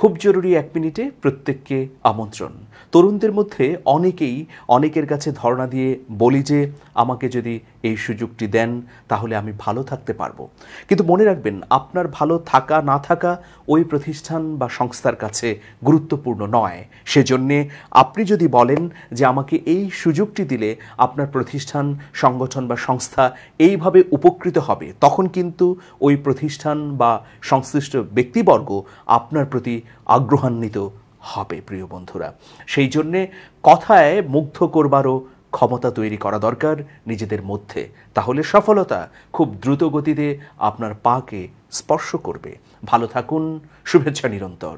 খুব জরুরি এক মিনিটে প্রত্যেককে আমন্ত্রণ তরুণদের মধ্যে অনেকেই অনেকের কাছে ধর্ণা দিয়ে বলি যে আমাকে যদি এই সুযোগটি দেন তাহলে আমি ভালো থাকতে পারবো কিন্তু মনে রাখবেন আপনার ভালো থাকা না থাকা ওই প্রতিষ্ঠান বা সংস্থার কাছে গুরুত্বপূর্ণ নয় সেজন্যে আপনি যদি বলেন যে আমাকে এই সুযোগটি দিলে আপনার প্রতিষ্ঠান সংগঠন বা সংস্থা এইভাবে উপকৃত হবে তখন কিন্তু ওই প্রতিষ্ঠান বা সংশ্লিষ্ট ব্যক্তিবর্গ আপনার প্রতি আগ্রহান্বিত হবে প্রিয় বন্ধুরা সেই জন্যে কথায় মুগ্ধ করবারও ক্ষমতা তৈরি করা দরকার নিজেদের মধ্যে তাহলে সফলতা খুব দ্রুত গতিতে আপনার পাকে স্পর্শ করবে ভালো থাকুন শুভেচ্ছা নিরন্তর